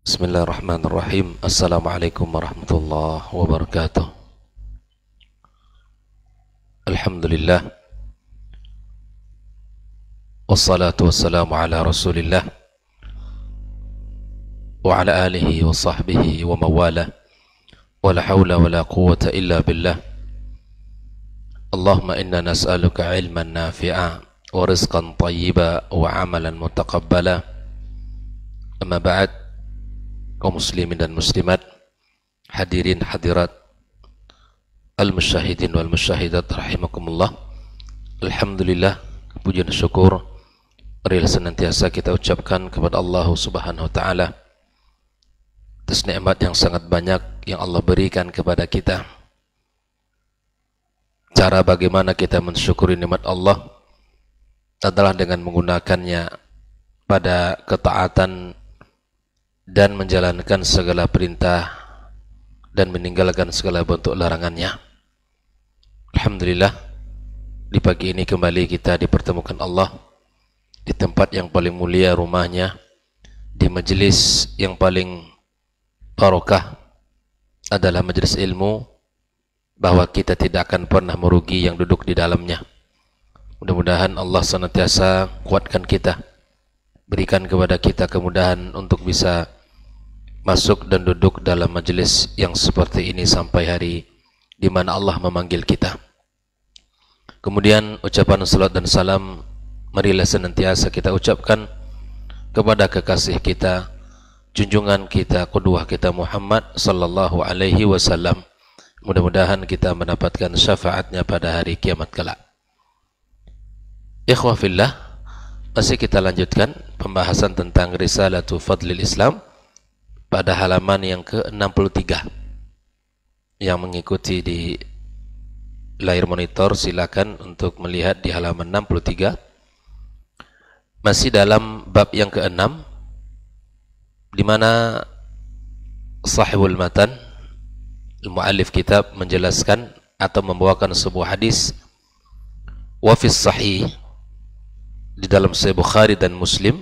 بسم الله الرحمن الرحيم السلام عليكم ورحمة الله وبركاته الحمد لله والصلاة والسلام على رسول الله وعلى آله وصحبه ومواله ولا حول ولا قوة إلا بالله اللهم إنا نسألك علما نافعا ورزقا طيبا وعملا متقبلا أما بعد kaum muslimin dan muslimat, hadirin hadirat, al-musyahidin wal musyahidat rahimakumullah. Alhamdulillah, pujian syukur real senantiasa kita ucapkan kepada Allah Subhanahu wa taala atas nikmat yang sangat banyak yang Allah berikan kepada kita. Cara bagaimana kita mensyukuri nikmat Allah adalah dengan menggunakannya pada ketaatan dan menjalankan segala perintah dan meninggalkan segala bentuk larangannya. Alhamdulillah di pagi ini kembali kita dipertemukan Allah di tempat yang paling mulia rumahnya di majelis yang paling barokah adalah majelis ilmu bahwa kita tidak akan pernah merugi yang duduk di dalamnya. Mudah-mudahan Allah senantiasa kuatkan kita, berikan kepada kita kemudahan untuk bisa masuk dan duduk dalam majelis yang seperti ini sampai hari di mana Allah memanggil kita. Kemudian ucapan salat dan salam marilah senantiasa kita ucapkan kepada kekasih kita, junjungan kita, kedua kita Muhammad sallallahu alaihi wasallam. Mudah-mudahan kita mendapatkan syafaatnya pada hari kiamat kelak. Ikhwah fillah, masih kita lanjutkan pembahasan tentang risalah tufat fadlil Islam pada halaman yang ke-63 yang mengikuti di layar monitor silakan untuk melihat di halaman 63 masih dalam bab yang ke-6 di mana sahibul matan muallif kitab menjelaskan atau membawakan sebuah hadis wafis sahih di dalam Sahih Bukhari dan Muslim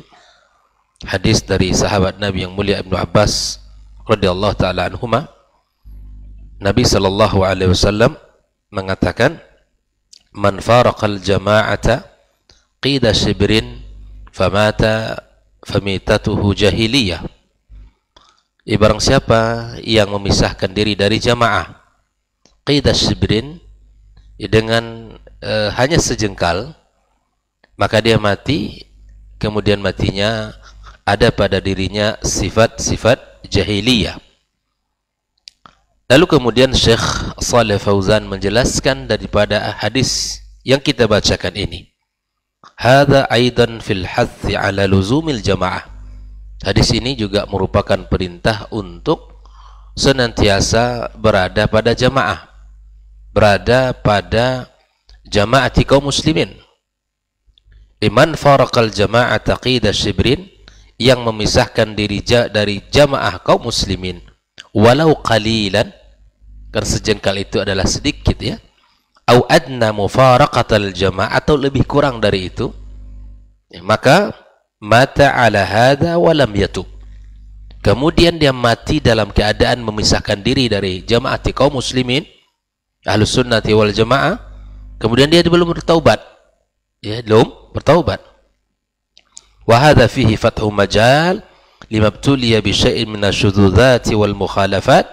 hadis dari sahabat Nabi yang mulia Ibnu Abbas radhiyallahu taala anhuma Nabi sallallahu alaihi wasallam mengatakan man faraqal jama'ata qida shibrin famata famitatuhu jahiliyah Ibarang siapa yang memisahkan diri dari jamaah qida shibrin ya dengan eh, hanya sejengkal maka dia mati kemudian matinya ada pada dirinya sifat-sifat jahiliyah. Lalu kemudian Syekh Saleh Fauzan menjelaskan daripada hadis yang kita bacakan ini. Hada aidan fil hathi ala luzumil jamaah. Hadis ini juga merupakan perintah untuk senantiasa berada pada jamaah. Berada pada jamaat kaum muslimin. Liman faraqal jama'ata qida shibrin yang memisahkan diri dari jamaah kaum muslimin walau qalilan kan sejengkal itu adalah sedikit ya au adna mufaraqatal jamaah atau lebih kurang dari itu ya, maka mata ala hada walam yatub kemudian dia mati dalam keadaan memisahkan diri dari jamaah kaum muslimin ahlus sunnati wal jamaah kemudian dia belum bertaubat ya belum bertaubat وهذا فيه فتح مجال لما ابتلي بشيء من الشذوذات والمخالفات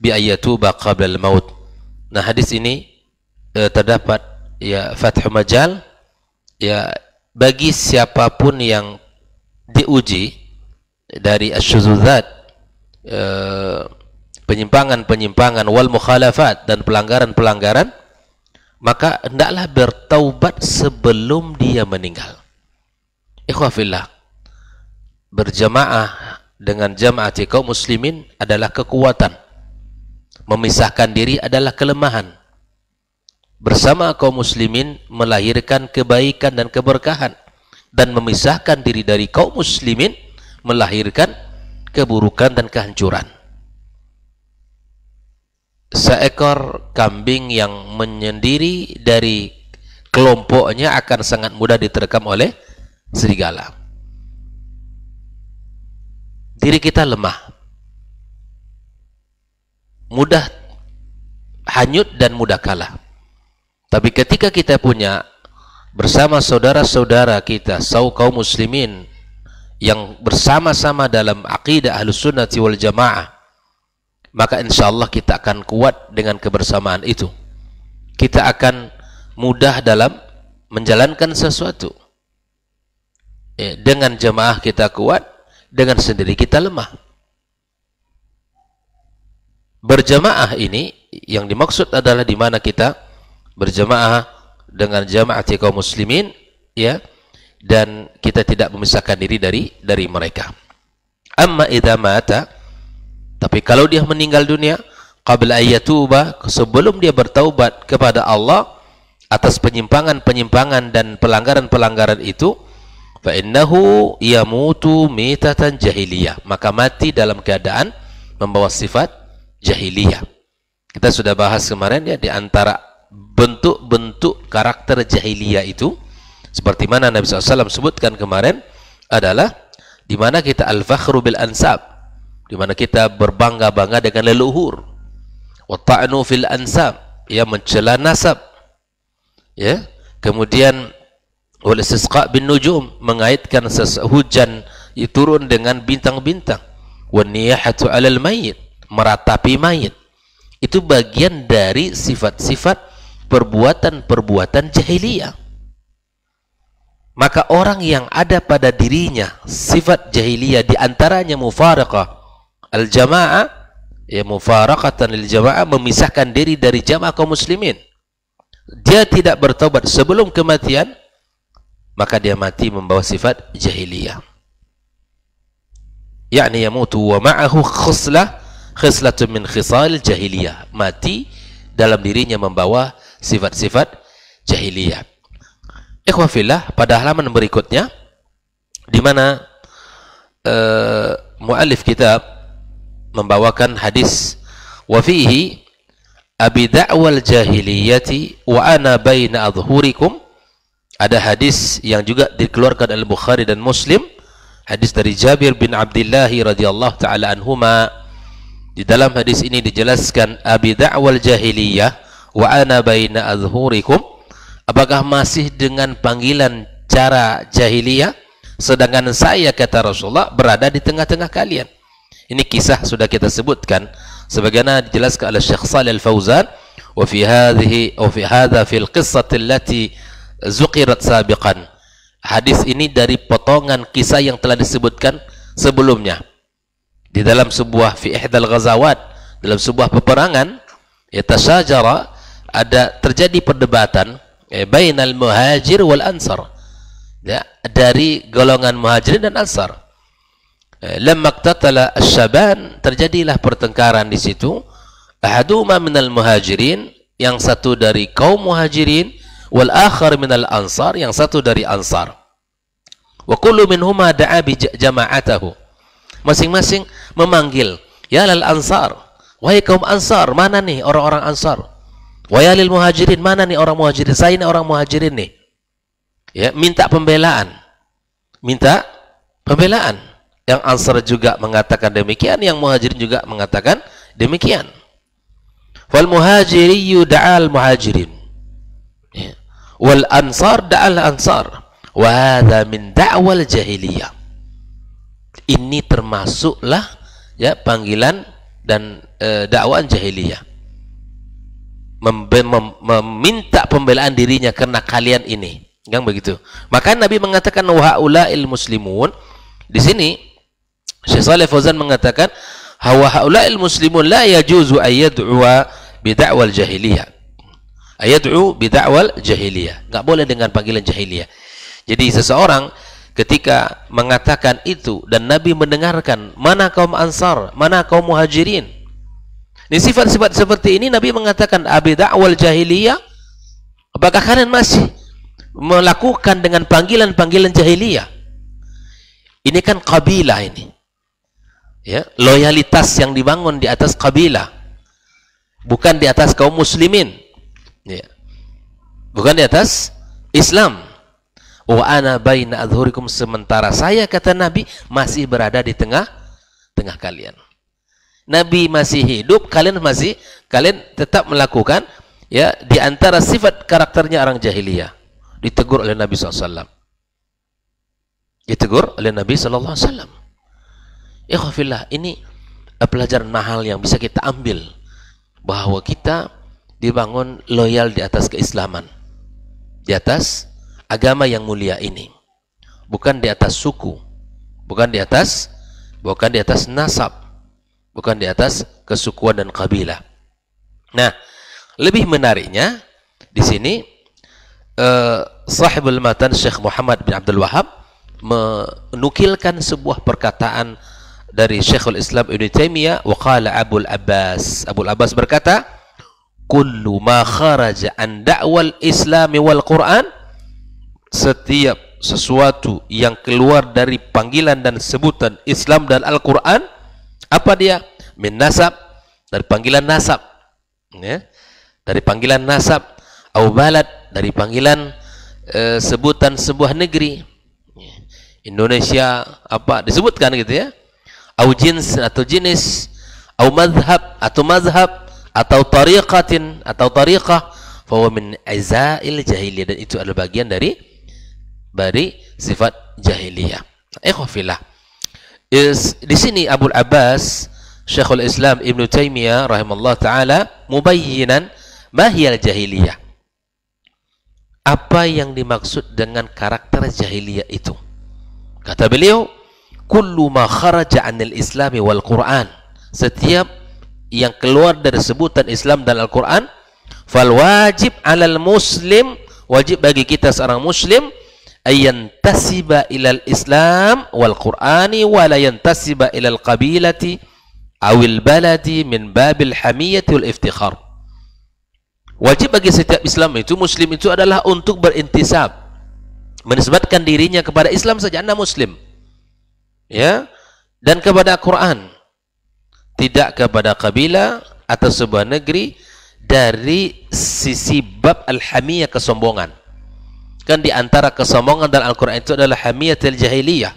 بأن يتوب قبل الموت nah hadis ini eh, terdapat ya fathu majal ya bagi siapapun yang diuji dari asyuzuzat eh, penyimpangan-penyimpangan wal mukhalafat dan pelanggaran-pelanggaran maka hendaklah bertaubat sebelum dia meninggal ikhwafillah berjamaah dengan jamaah kaum muslimin adalah kekuatan memisahkan diri adalah kelemahan bersama kaum muslimin melahirkan kebaikan dan keberkahan dan memisahkan diri dari kaum muslimin melahirkan keburukan dan kehancuran seekor kambing yang menyendiri dari kelompoknya akan sangat mudah diterkam oleh serigala. Diri kita lemah. Mudah hanyut dan mudah kalah. Tapi ketika kita punya bersama saudara-saudara kita, saw kaum muslimin yang bersama-sama dalam aqidah ahlus sunnah wal jamaah, maka insya Allah kita akan kuat dengan kebersamaan itu. Kita akan mudah dalam menjalankan sesuatu. Ya, dengan jemaah kita kuat, dengan sendiri kita lemah. Berjamaah ini yang dimaksud adalah di mana kita berjamaah dengan jamaah kaum muslimin ya dan kita tidak memisahkan diri dari dari mereka. Amma idza mata tapi kalau dia meninggal dunia qabla ayyatuba sebelum dia bertaubat kepada Allah atas penyimpangan-penyimpangan dan pelanggaran-pelanggaran itu fa'innahu yamutu mitatan jahiliyah maka mati dalam keadaan membawa sifat jahiliyah kita sudah bahas kemarin ya di antara bentuk-bentuk karakter jahiliyah itu seperti mana Nabi SAW sebutkan kemarin adalah di mana kita al-fakhru bil ansab di mana kita berbangga-bangga dengan leluhur wa fil ansab ya mencela nasab ya kemudian wal istisqa bin nujum mengaitkan hujan turun dengan bintang-bintang wan niyahatu alal mayit meratapi mayit itu bagian dari sifat-sifat perbuatan-perbuatan jahiliyah maka orang yang ada pada dirinya sifat jahiliyah diantaranya mufaraqah al-jama'ah ya mufaraqatan lil jama'ah memisahkan diri dari jamaah kaum muslimin dia tidak bertobat sebelum kematian maka dia mati membawa sifat jahiliyah yakni yamutu wa ma'ahu khuslah khislatun min khisal jahiliyah mati dalam dirinya membawa sifat-sifat jahiliyah ikhwafillah pada halaman berikutnya di mana uh, kitab membawakan hadis wa fihi abi da'wal jahiliyati wa ana baina adhhurikum ada hadis yang juga dikeluarkan oleh Bukhari dan Muslim hadis dari Jabir bin Abdullah radhiyallahu taala anhuma di dalam hadis ini dijelaskan abi da'wal jahiliyah wa ana baina azhurikum apakah masih dengan panggilan cara jahiliyah sedangkan saya kata Rasulullah berada di tengah-tengah kalian ini kisah sudah kita sebutkan sebagaimana dijelaskan oleh Syekh Shalih Al-Fauzan wa fi hadhihi wa fi hadha fil qissati allati zukirat sabiqan. Hadis ini dari potongan kisah yang telah disebutkan sebelumnya. Di dalam sebuah fi ihdal ghazawat, dalam sebuah peperangan, ya tasajara ada terjadi perdebatan ya, bainal muhajir wal ansar. Ya, dari golongan muhajirin dan ansar. Eh, lamma qtatala asyaban terjadilah pertengkaran di situ. Ahaduma minal muhajirin yang satu dari kaum muhajirin wal akhar minal ansar yang satu dari ansar wa kullu minhuma da'a bi jama'atahu masing-masing memanggil ya lal ansar wahai kaum ansar mana nih orang-orang ansar wa ya lil muhajirin mana nih orang muhajirin saya ini orang muhajirin nih ya minta pembelaan minta pembelaan yang ansar juga mengatakan demikian yang muhajirin juga mengatakan demikian fal muhajiriyu da'al muhajirin wal ansar da'al ansar wa hadha min da'wal jahiliyah ini termasuklah ya panggilan dan e, dakwaan jahiliyah mem mem meminta pembelaan dirinya karena kalian ini kan begitu maka Nabi mengatakan wahaulail muslimun di sini Syekh Saleh Fauzan mengatakan hawa haulail muslimun la yajuzu ayyad'a bidakwal jahiliyah ayad'u bid'awal jahiliyah nggak boleh dengan panggilan jahiliyah jadi seseorang ketika mengatakan itu dan Nabi mendengarkan mana kaum ansar mana kaum muhajirin ini sifat-sifat seperti ini Nabi mengatakan abid'awal ah, jahiliyah apakah kalian masih melakukan dengan panggilan-panggilan jahiliyah ini kan kabilah ini ya loyalitas yang dibangun di atas kabilah bukan di atas kaum muslimin Ya. Bukan di atas Islam. Wa ana baina adhurikum sementara saya kata Nabi masih berada di tengah tengah kalian. Nabi masih hidup, kalian masih kalian tetap melakukan ya di antara sifat karakternya orang jahiliyah ditegur oleh Nabi SAW ditegur oleh Nabi SAW ikhwafillah ini pelajaran mahal yang bisa kita ambil bahwa kita dibangun loyal di atas keislaman, di atas agama yang mulia ini, bukan di atas suku, bukan di atas bukan di atas nasab, bukan di atas kesukuan dan kabilah. Nah, lebih menariknya di sini eh, sahibul matan Syekh Muhammad bin Abdul Wahab menukilkan sebuah perkataan dari Syekhul Islam Ibn Taimiyah waqala Abul Abbas Abul Abbas berkata kullu ma kharaja an da'wal wal quran setiap sesuatu yang keluar dari panggilan dan sebutan Islam dan Al-Quran apa dia? min nasab dari panggilan nasab ya? dari panggilan nasab au balad dari panggilan e, sebutan sebuah negeri ya. Indonesia apa disebutkan gitu ya au jins atau jenis au madhab atau madhab atau tariqatin atau tariqah fahuwa min azail jahiliyah dan itu adalah bagian dari dari sifat jahiliyah. Ikhwafillah. Is, di sini Abu Abbas Syekhul Islam Ibn Taimiyah rahimahullah taala mubayyinan mahiyal jahiliyah. Apa yang dimaksud dengan karakter jahiliyah itu? Kata beliau, kullu ma kharaja anil islami wal Qur'an. Setiap yang keluar dari sebutan Islam dan Al-Quran fal wajib alal muslim wajib bagi kita seorang muslim ayantasiba ilal islam wal qur'ani wa la yantasiba ilal qabilati awil baladi min babil hamiyati wal iftikhar wajib bagi setiap Islam itu muslim itu adalah untuk berintisab menisbatkan dirinya kepada Islam saja anda muslim ya dan kepada Quran tidak kepada kabilah atau sebuah negeri dari sisi bab al-hamiyah kesombongan. Kan di antara kesombongan dalam Al-Qur'an itu adalah hamiyatul jahiliyah.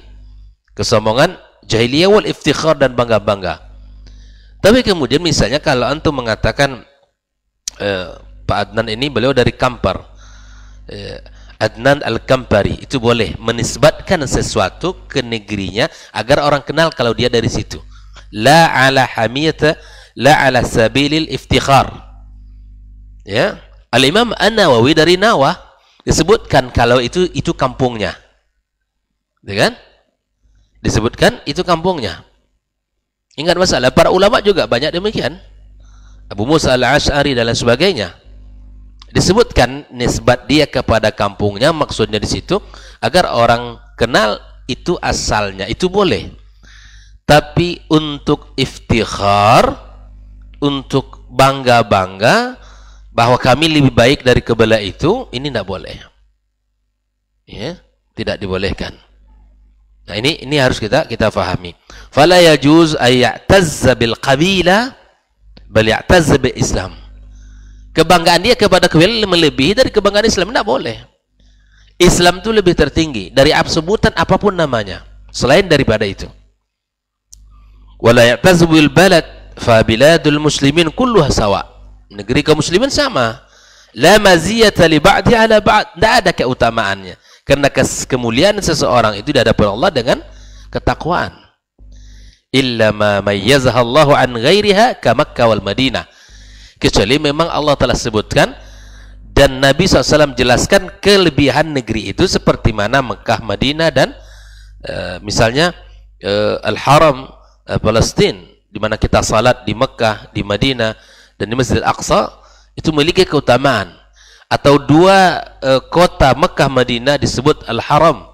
Kesombongan jahiliyah wal iftikhar dan bangga-bangga. Tapi kemudian misalnya kalau antum mengatakan eh, Pak Adnan ini beliau dari Kampar. Eh, Adnan Al-Kampari itu boleh menisbatkan sesuatu ke negerinya agar orang kenal kalau dia dari situ la ala hamiyata la ala sabilil iftikhar ya al imam an-nawawi dari nawah disebutkan kalau itu itu kampungnya ya kan disebutkan itu kampungnya ingat masalah para ulama juga banyak demikian Abu Musa al-Ash'ari dan lain sebagainya disebutkan nisbat dia kepada kampungnya maksudnya di situ agar orang kenal itu asalnya itu boleh tapi untuk iftikhar, untuk bangga-bangga bahwa kami lebih baik dari kebala itu, ini tidak boleh. Ya, tidak dibolehkan. Nah, ini ini harus kita kita fahami. Fala yajuz ay bil qabila bal ya'tazza bil Islam. Kebanggaan dia kepada kebala melebihi dari kebanggaan Islam tidak boleh. Islam itu lebih tertinggi dari absolutan apapun namanya selain daripada itu wala ya'tazbil balad fa biladul muslimin kulluha sawa negeri kaum muslimin sama la maziyata li ba'di ala ba'd tidak ada keutamaannya karena kes kemuliaan seseorang itu dihadapan Allah dengan ketakwaan illa ma mayyazaha Allahu an ghairiha ka Makkah wal Madinah kecuali memang Allah telah sebutkan dan Nabi SAW jelaskan kelebihan negeri itu seperti mana Mekah, Madinah dan e, misalnya e, Al-Haram Eh, Palestine, di mana kita salat di Mekah, di Madinah dan di Masjid Al-Aqsa itu memiliki keutamaan atau dua eh, kota Mekah Madinah disebut Al-Haram.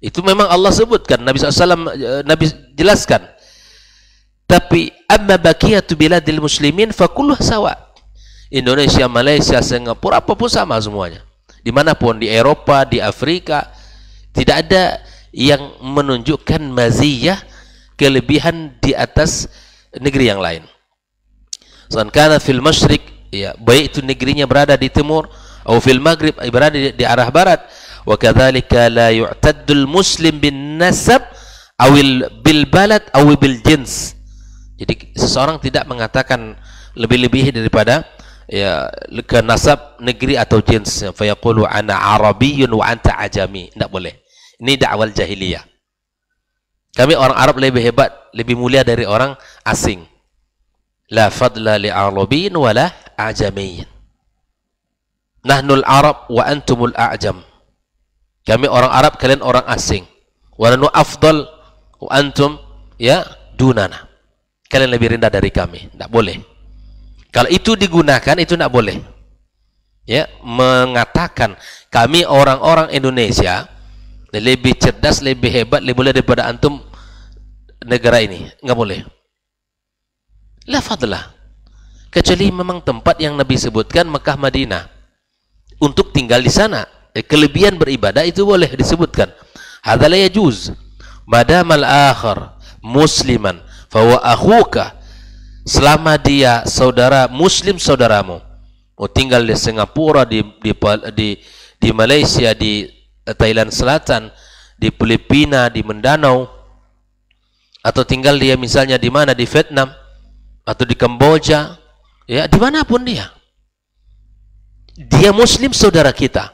Itu memang Allah sebutkan Nabi SAW eh, Nabi jelaskan. Tapi amma baqiyatu biladil muslimin fakulluh sawa. Indonesia, Malaysia, Singapura apapun sama semuanya. Dimanapun di Eropa, di Afrika tidak ada yang menunjukkan maziyah kelebihan di atas negeri yang lain. Sankana fil masyrik, ya, baik itu negerinya berada di timur, atau fil maghrib eh, berada di, di arah barat. Wa kadzalika la yu'taddul muslim bin nasab awil bil balad awil bil jins. Jadi seseorang tidak mengatakan lebih-lebih daripada ya ke nasab negeri atau jins. Fa yaqulu ana arabiyyun wa anta ajami. Tidak boleh. Ini dakwah jahiliyah. Kami orang Arab lebih hebat, lebih mulia dari orang asing. La fadla li Arabin wala ajamiyin. Nahnul Arab wa antumul a'jam. Kami orang Arab, kalian orang asing. Walanu afdal wa antum ya dunana. Kalian lebih rendah dari kami. Tidak boleh. Kalau itu digunakan, itu tidak boleh. Ya, mengatakan kami orang-orang Indonesia lebih cerdas, lebih hebat, lebih mulia daripada antum negara ini nggak boleh la kecuali memang tempat yang Nabi sebutkan Mekah Madinah untuk tinggal di sana eh, kelebihan beribadah itu boleh disebutkan hadalah yajuz al akhar musliman fawa akhuka selama dia saudara muslim saudaramu mau oh, tinggal di Singapura di di di, di Malaysia di eh, Thailand Selatan di Filipina di Mindanao atau tinggal dia misalnya di mana di Vietnam atau di Kamboja ya dimanapun dia dia muslim saudara kita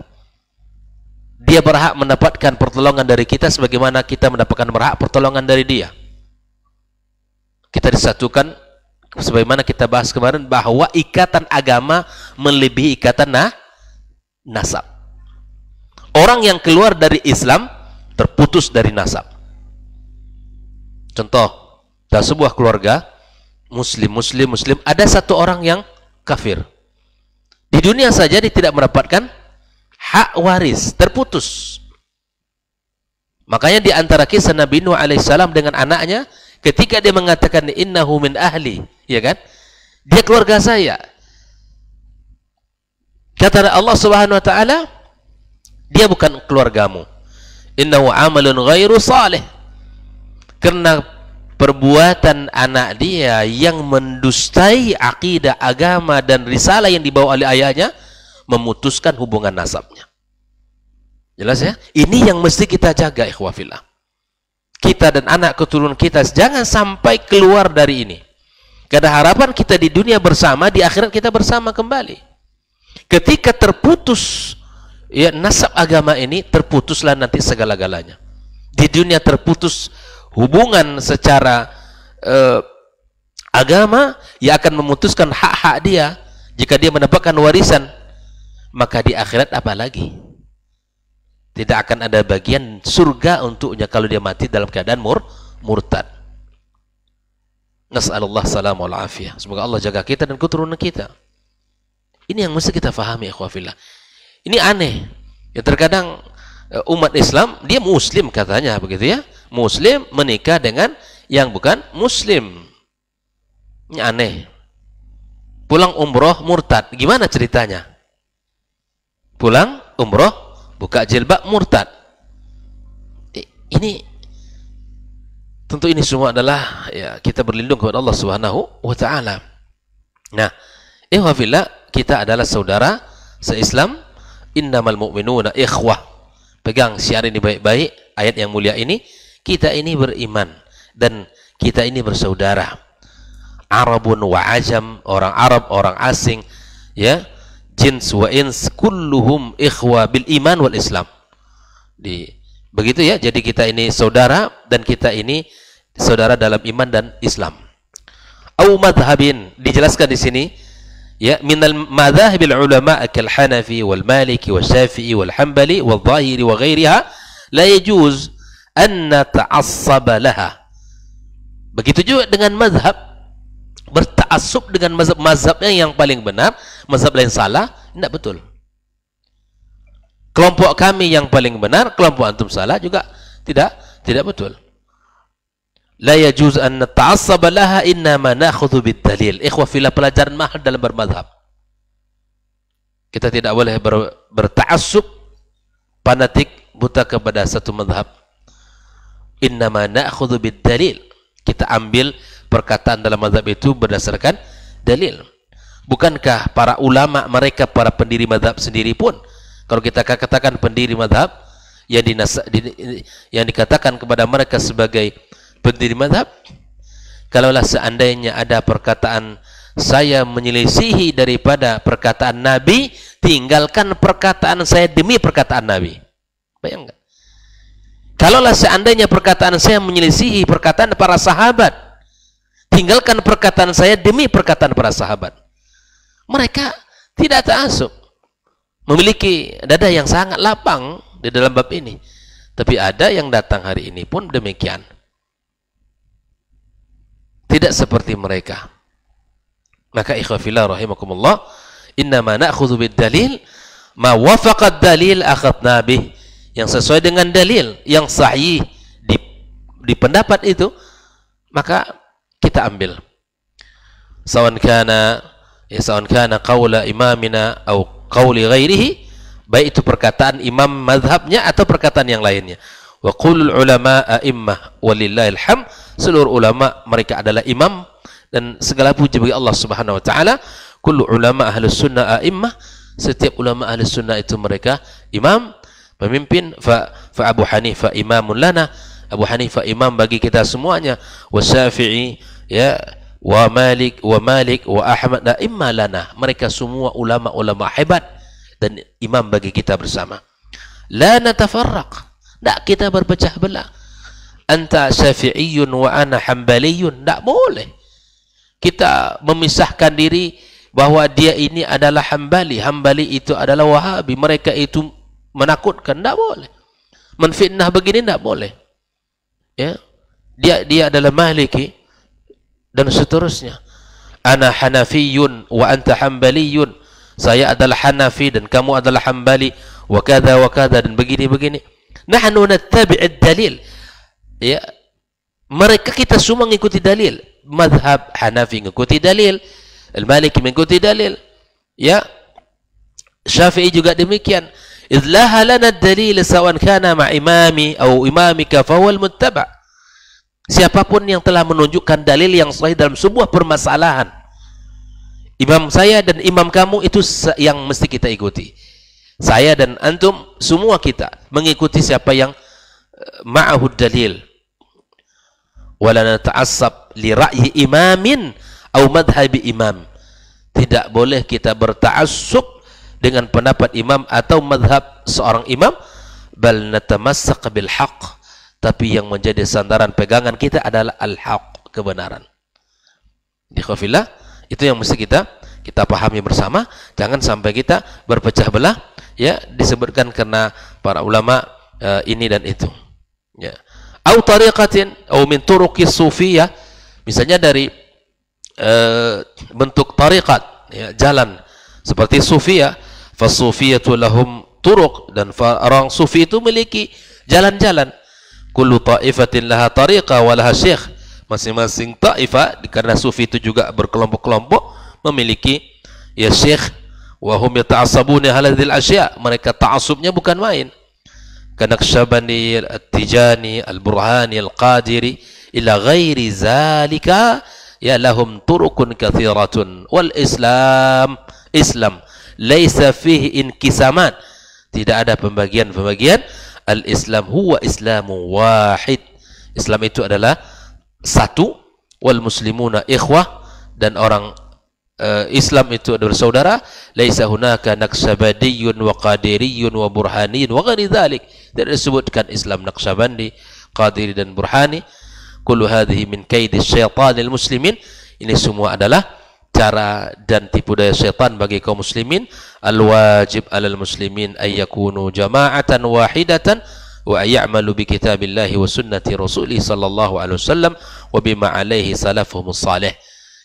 dia berhak mendapatkan pertolongan dari kita sebagaimana kita mendapatkan berhak pertolongan dari dia kita disatukan sebagaimana kita bahas kemarin bahwa ikatan agama melebihi ikatan nah, nasab orang yang keluar dari Islam terputus dari nasab Contoh, dalam sebuah keluarga, muslim, muslim, muslim, ada satu orang yang kafir. Di dunia saja dia tidak mendapatkan hak waris, terputus. Makanya di antara kisah Nabi Nuh alaihissalam dengan anaknya, ketika dia mengatakan innahu min ahli, ya kan? Dia keluarga saya. Kata Allah Subhanahu wa taala, dia bukan keluargamu. Innahu amalun ghairu salih karena perbuatan anak dia yang mendustai akidah agama dan risalah yang dibawa oleh ayahnya memutuskan hubungan nasabnya jelas ya ini yang mesti kita jaga ikhwafillah kita dan anak keturunan kita jangan sampai keluar dari ini karena harapan kita di dunia bersama di akhirat kita bersama kembali ketika terputus ya nasab agama ini terputuslah nanti segala-galanya di dunia terputus hubungan secara eh, agama, ia akan memutuskan hak-hak dia jika dia mendapatkan warisan. Maka di akhirat apa lagi? Tidak akan ada bagian surga untuknya kalau dia mati dalam keadaan mur murtad. Nas'alullah salam wal afiyah. Semoga Allah jaga kita dan keturunan kita. Ini yang mesti kita fahami ikhwafillah. Ini aneh. Ya terkadang eh, umat Islam dia muslim katanya begitu ya muslim menikah dengan yang bukan muslim ini aneh pulang umroh murtad gimana ceritanya pulang umroh buka jilbab murtad ini tentu ini semua adalah ya kita berlindung kepada Allah Subhanahu wa taala. Nah, ihwafillah kita adalah saudara se-Islam innamal mu'minuna ikhwah. Pegang syiar ini baik-baik, ayat yang mulia ini kita ini beriman dan kita ini bersaudara. Arabun wa ajam, orang Arab, orang asing, ya. Jins wa ins kulluhum ikhwa bil iman wal Islam. Di begitu ya. Jadi kita ini saudara dan kita ini saudara dalam iman dan Islam. Au madhabin dijelaskan di sini ya min minal madhahibil ulama kal Hanafi wal Maliki wal Syafi'i wal Hanbali wal Zahiri wa ghairiha la yajuz anna ta'assaba laha. Begitu juga dengan mazhab Bertaasub dengan mazhab-mazhabnya yang paling benar, mazhab lain salah, tidak betul. Kelompok kami yang paling benar, kelompok antum salah juga tidak tidak betul. La yajuz an nata'assaba laha inna ma na'khudhu bid-dalil. Ikhwah fillah pelajaran mahal dalam bermazhab. Kita tidak boleh ber, bertaassub fanatik buta kepada satu mazhab innama na'khudhu dalil kita ambil perkataan dalam mazhab itu berdasarkan dalil bukankah para ulama mereka para pendiri mazhab sendiri pun kalau kita katakan pendiri mazhab yang dinas, di, yang dikatakan kepada mereka sebagai pendiri mazhab kalaulah seandainya ada perkataan saya menyelisihi daripada perkataan Nabi tinggalkan perkataan saya demi perkataan Nabi bayangkan Kalaulah seandainya perkataan saya menyelisihi perkataan para sahabat, tinggalkan perkataan saya demi perkataan para sahabat. Mereka tidak ta'asub. Memiliki dada yang sangat lapang di dalam bab ini. Tapi ada yang datang hari ini pun demikian. Tidak seperti mereka. Maka ikhwafillah rahimakumullah, innama na'khudhu bid dalil ma wafaqad dalil akhadna yang sesuai dengan dalil yang sahih di, di pendapat itu maka kita ambil sawan kana ya sawan kana qawla imamina atau qawli ghairihi baik itu perkataan imam madhabnya atau perkataan yang lainnya wa qulul ulama a'immah walillahil ham seluruh ulama mereka adalah imam dan segala puji bagi Allah Subhanahu wa taala kullu ulama ahli sunnah a'immah setiap ulama ahli sunnah itu mereka imam pemimpin fa, fa Abu Hanifah imamun lana Abu Hanifah imam bagi kita semuanya wa Syafi'i ya wa Malik wa Malik wa Ahmad dan nah, imma lana mereka semua ulama-ulama hebat dan imam bagi kita bersama la natafarraq tak kita berpecah belah anta syafi'iyun wa ana hambaliyun tak boleh kita memisahkan diri bahwa dia ini adalah hambali hambali itu adalah wahabi mereka itu menakutkan tidak boleh menfitnah begini tidak boleh ya dia dia adalah maliki dan seterusnya ana hanafiyun wa anta hambaliyun saya adalah hanafi dan kamu adalah hambali wa kada wa kada dan begini begini nahnu nattabi'id dalil ya mereka kita semua mengikuti dalil madhab hanafi mengikuti dalil al-maliki mengikuti dalil ya syafi'i juga demikian إذ لها لنا الدليل سواء كان مع إمامي أو إمامك فهو المتبع siapapun yang telah menunjukkan dalil yang sahih dalam sebuah permasalahan imam saya dan imam kamu itu yang mesti kita ikuti saya dan antum semua kita mengikuti siapa yang eh, ma'ahud dalil wala nata'assab li ra'yi imamin au madhhabi imam tidak boleh kita bertaassub dengan pendapat imam atau madhab seorang imam bal natamassak bil haq tapi yang menjadi sandaran pegangan kita adalah al haq kebenaran di itu yang mesti kita kita pahami bersama jangan sampai kita berpecah belah ya disebutkan karena para ulama e, ini dan itu ya au tariqatin au min turuqis sufiyah misalnya dari e, bentuk tarikat ya, jalan seperti sufi ya Fasufiyatu lahum turuq dan orang sufi itu memiliki jalan-jalan. Kullu ta'ifatin laha tariqa wa laha syekh. Masing-masing ta'ifah karena sufi itu juga berkelompok-kelompok memiliki ya syekh wa hum yata'assabuna haladzil asya. Mereka ta'assubnya bukan main. Kanaksyabani, al tijani Al-Burhani, Al-Qadiri ila ghairi zalika ya lahum turukun kathiratun wal Islam Islam laisa fihi inkisaman. Tidak ada pembagian-pembagian. Al-Islam huwa Islamu wahid. Islam itu adalah satu wal muslimuna ikhwah dan orang uh, Islam itu adalah saudara laisa hunaka naqsyabandiyun wa qadiriyun wa burhaniyun wa ghairi dzalik dan disebutkan Islam naqsyabandi qadiri dan burhani kullu hadhihi min kaidi syaitanil muslimin ini semua adalah cara dan tipu daya setan bagi kaum muslimin al wajib alal muslimin ayyakunu jama'atan wahidatan wa ya'malu bi kitabillahi wa sunnati rasulih sallallahu alaihi wasallam wa bima alaihi salafuhus salih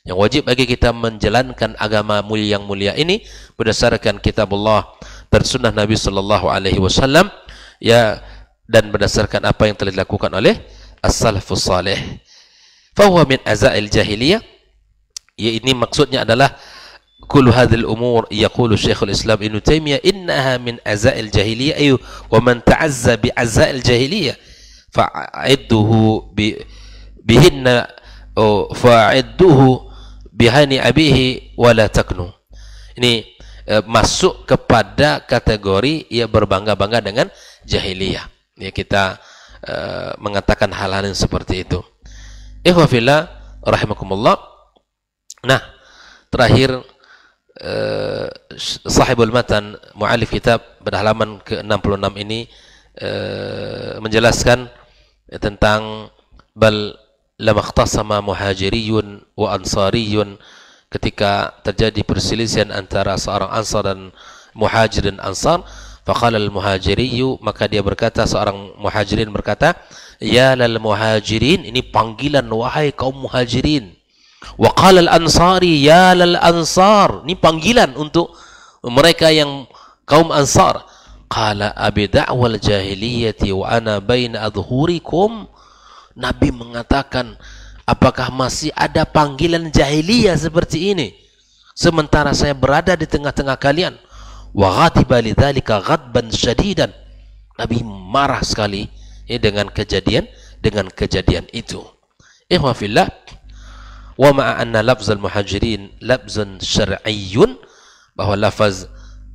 yang wajib bagi kita menjalankan agama mulia yang mulia ini berdasarkan kitabullah dan sunnah Nabi sallallahu alaihi wasallam ya dan berdasarkan apa yang telah dilakukan oleh as-salafus salih fa huwa min azail jahiliyah Ya ini maksudnya adalah kullu hadhil umur yaqulu Syekhul Islam Ibnu Taimiyah innaha min azail jahiliyah ayu wa man ta'azza bi azail jahiliyah fa'idduhu bi bihinna oh, fa'idduhu bihani abihi wa taknu. Ini eh, masuk kepada kategori ia berbangga-bangga dengan jahiliyah. Ya kita eh, mengatakan hal-hal yang seperti itu. Ikhwafillah rahimakumullah Nah, terakhir eh, sahibul matan mu'alif kitab pada halaman ke-66 ini eh, menjelaskan eh, tentang bal lamakhtasama muhajiriyun wa ansariyun ketika terjadi perselisihan antara seorang ansar dan muhajir dan ansar faqala al muhajiriyu maka dia berkata seorang muhajirin berkata ya lal muhajirin ini panggilan wahai kaum muhajirin Wa al-ansari ya lal ansar. Ini panggilan untuk mereka yang kaum ansar. Qala abi da'wal jahiliyati wa ana baina adhurikum. Nabi mengatakan, apakah masih ada panggilan jahiliyah seperti ini? Sementara saya berada di tengah-tengah kalian. Wa ghatiba ghadban syadidan. Nabi marah sekali ya, dengan kejadian dengan kejadian itu. Ikhwafillah, ومع أن لفظ المهاجرين لفظ شرعي bahwa lafaz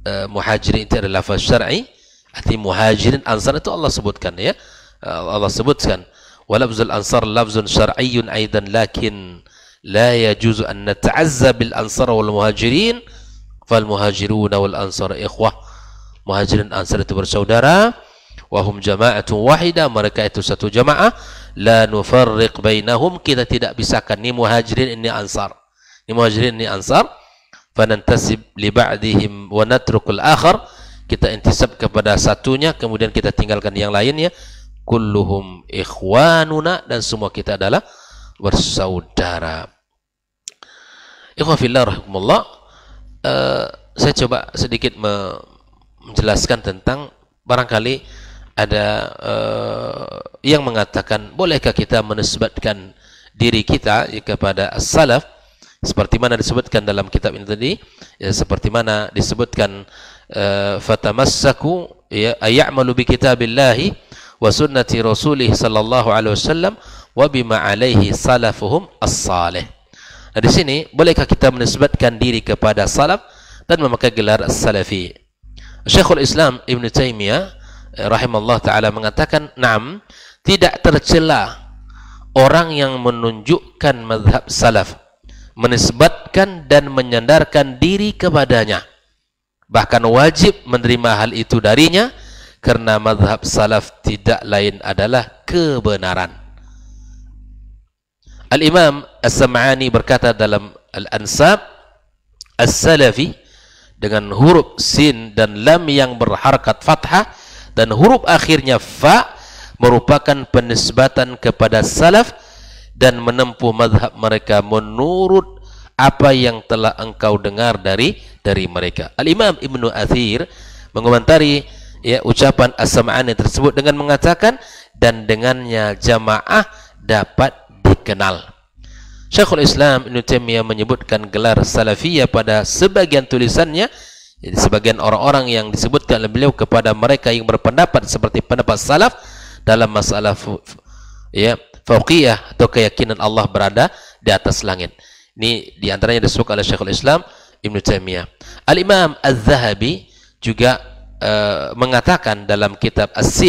uh, muhajirin itu adalah lafaz syar'i arti muhajirin ansar itu Allah sebutkan ya Allah sebutkan walafzul ansar lafzun syar'iyyun aidan lakin la yajuzu an nata'azza bil ansar wal muhajirin fal muhajiruna wal ansar ikhwah muhajirin ansar itu bersaudara wahum jama'atun wahida mereka itu satu jamaah la nufarriq bainahum kita tidak pisahkan ni muhajirin ini ansar ni muhajirin ini ansar fanantasib li ba'dihim wa natrukul akhar kita intisab kepada satunya kemudian kita tinggalkan yang lainnya kulluhum ikhwanuna dan semua kita adalah bersaudara ikhwan fillah rahimakumullah uh, saya coba sedikit menjelaskan tentang barangkali ada uh, yang mengatakan bolehkah kita menisbatkan diri kita ya, kepada salaf seperti mana disebutkan dalam kitab ini tadi ya, seperti mana disebutkan uh, fatamassaku ya ayamalu bi kitabillahi wa sunnati rasulih sallallahu alaihi wasallam wa bima alaihi salafuhum as-salih nah, di sini bolehkah kita menisbatkan diri kepada salaf dan memakai gelar salafi Syekhul Islam Ibn Taymiyah rahimahullah taala mengatakan enam tidak tercela orang yang menunjukkan mazhab salaf menisbatkan dan menyandarkan diri kepadanya bahkan wajib menerima hal itu darinya karena mazhab salaf tidak lain adalah kebenaran Al-Imam As-Sam'ani berkata dalam Al-Ansab As-Salafi dengan huruf sin dan lam yang berharkat fathah dan huruf akhirnya fa merupakan penisbatan kepada salaf dan menempuh madhab mereka menurut apa yang telah engkau dengar dari dari mereka. Al-Imam Ibnu Athir mengomentari ya ucapan as tersebut dengan mengatakan dan dengannya jamaah dapat dikenal. Syekhul Islam Ibnu Taimiyah menyebutkan gelar salafiyah pada sebagian tulisannya jadi sebagian orang-orang yang disebutkan oleh beliau kepada mereka yang berpendapat seperti pendapat salaf dalam masalah ya fauqiyah atau keyakinan Allah berada di atas langit. Ini diantaranya disebut oleh Syekhul Islam Ibn Taimiyah. Al Imam Az-Zahabi juga uh, mengatakan dalam kitab as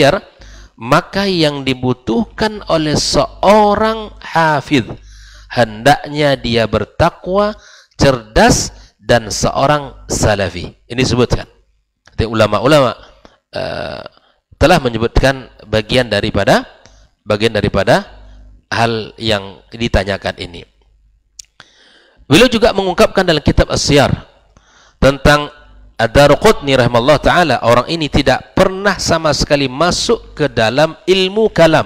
maka yang dibutuhkan oleh seorang hafidh hendaknya dia bertakwa cerdas dan seorang salafi. Ini disebutkan. Jadi ulama-ulama uh, telah menyebutkan bagian daripada bagian daripada hal yang ditanyakan ini. Beliau juga mengungkapkan dalam kitab as tentang Ad-Darqutni rahmallahu taala, orang ini tidak pernah sama sekali masuk ke dalam ilmu kalam.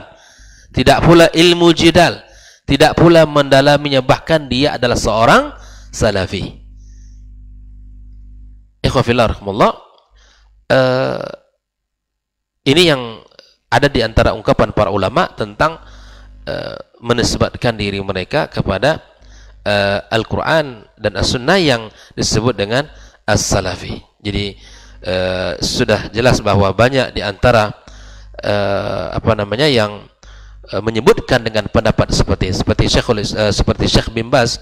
Tidak pula ilmu jidal, tidak pula mendalaminya bahkan dia adalah seorang salafi. Ikhwafillah Uh, eh, ini yang ada di antara ungkapan para ulama tentang uh, menisbatkan diri mereka kepada uh, Al-Quran dan As-Sunnah yang disebut dengan As-Salafi. Jadi uh, sudah jelas bahwa banyak di antara uh, apa namanya yang menyebutkan dengan pendapat seperti seperti Syekh uh, seperti Syekh Baz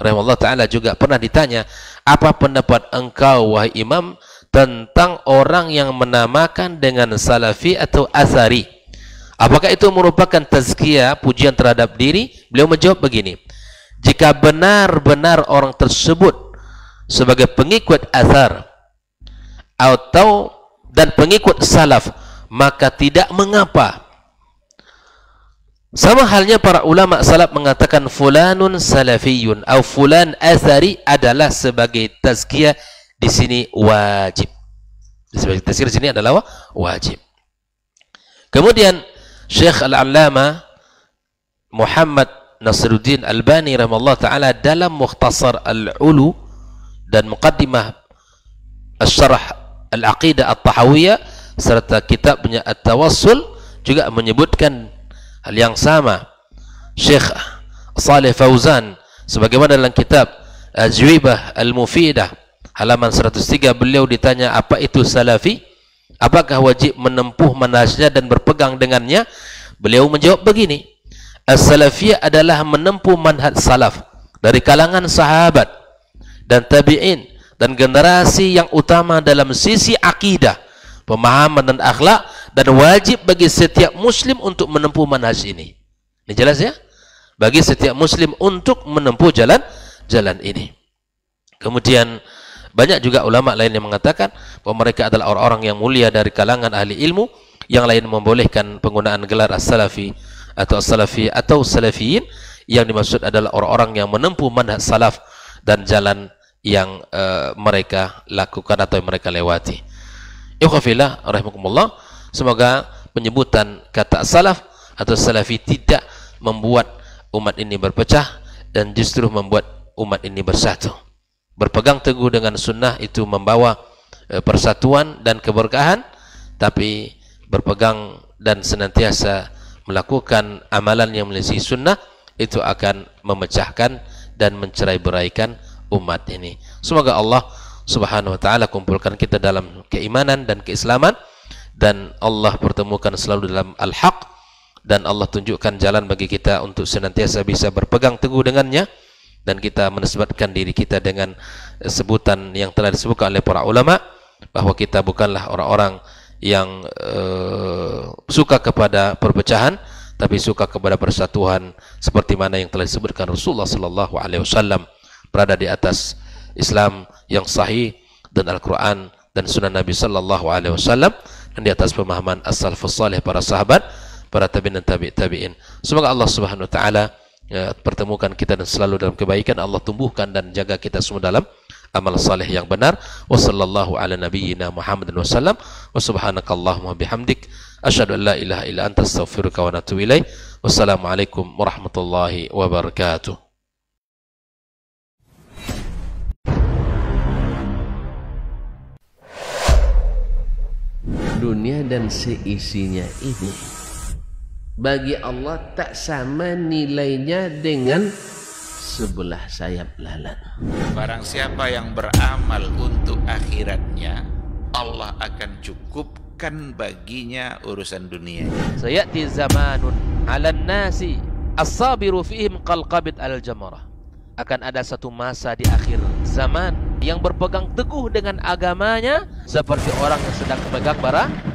rahimahullah taala juga pernah ditanya, "Apa pendapat engkau wahai Imam tentang orang yang menamakan dengan salafi atau asari?" Apakah itu merupakan tazkiyah, pujian terhadap diri? Beliau menjawab begini, "Jika benar-benar orang tersebut sebagai pengikut asar atau dan pengikut salaf, maka tidak mengapa sama halnya para ulama salaf mengatakan fulanun salafiyun atau fulan athari adalah sebagai tazkiyah di sini wajib. Sebagai tazkiyah di sini adalah wajib. Kemudian Syekh Al-Allama Muhammad Nasruddin Albani rahimahullah taala dalam Mukhtasar Al-Ulu dan Muqaddimah al syarah Al-Aqidah At-Tahawiyah serta kitabnya At-Tawassul juga menyebutkan hal yang sama Syekh Saleh Fauzan sebagaimana dalam kitab Ajwibah eh, Al-Mufidah halaman 103 beliau ditanya apa itu salafi apakah wajib menempuh manhajnya dan berpegang dengannya beliau menjawab begini as-salafiyah adalah menempuh manhaj salaf dari kalangan sahabat dan tabi'in dan generasi yang utama dalam sisi akidah pemahaman dan akhlak dan wajib bagi setiap muslim untuk menempuh manhaj ini. Ini jelas ya? Bagi setiap muslim untuk menempuh jalan jalan ini. Kemudian banyak juga ulama lain yang mengatakan bahwa mereka adalah orang-orang yang mulia dari kalangan ahli ilmu yang lain membolehkan penggunaan gelar as-salafi atau as-salafi atau salafiyin yang dimaksud adalah orang-orang yang menempuh manhaj salaf dan jalan yang uh, mereka lakukan atau yang mereka lewati. Ikhwafillah rahimakumullah. Semoga penyebutan kata salaf atau salafi tidak membuat umat ini berpecah dan justru membuat umat ini bersatu. Berpegang teguh dengan sunnah itu membawa eh, persatuan dan keberkahan tapi berpegang dan senantiasa melakukan amalan yang menyelisi sunnah itu akan memecahkan dan mencerai-beraikan umat ini. Semoga Allah Subhanahu wa taala kumpulkan kita dalam keimanan dan keislaman dan Allah pertemukan selalu dalam al-haq dan Allah tunjukkan jalan bagi kita untuk senantiasa bisa berpegang teguh dengannya dan kita menisbatkan diri kita dengan sebutan yang telah disebutkan oleh para ulama bahwa kita bukanlah orang-orang yang uh, suka kepada perpecahan tapi suka kepada persatuan seperti mana yang telah disebutkan Rasulullah sallallahu alaihi wasallam berada di atas Islam yang sahih dan Al-Quran dan Sunnah Nabi Sallallahu Alaihi Wasallam dan di atas pemahaman asal fasalih para sahabat, para tabi'in dan tabi' tabi'in. Semoga Allah Subhanahu Wa Taala ya, pertemukan kita dan selalu dalam kebaikan Allah tumbuhkan dan jaga kita semua dalam amal saleh yang benar Wassalamualaikum sallallahu ala nabiyyina muhammadin wa sallam wa asyhadu an ilaha illa anta astaghfiruka wa natubu ilaik wassalamu warahmatullahi wabarakatuh dunia dan seisinya ini bagi Allah tak sama nilainya dengan sebelah sayap lalat. Barang siapa yang beramal untuk akhiratnya, Allah akan cukupkan baginya urusan dunia. Sayati zamanun 'alan nasi as-sabiru fihim qalqabit al-jamarah. Akan ada satu masa di akhir zaman yang berpegang teguh dengan agamanya seperti orang yang sedang memegang bara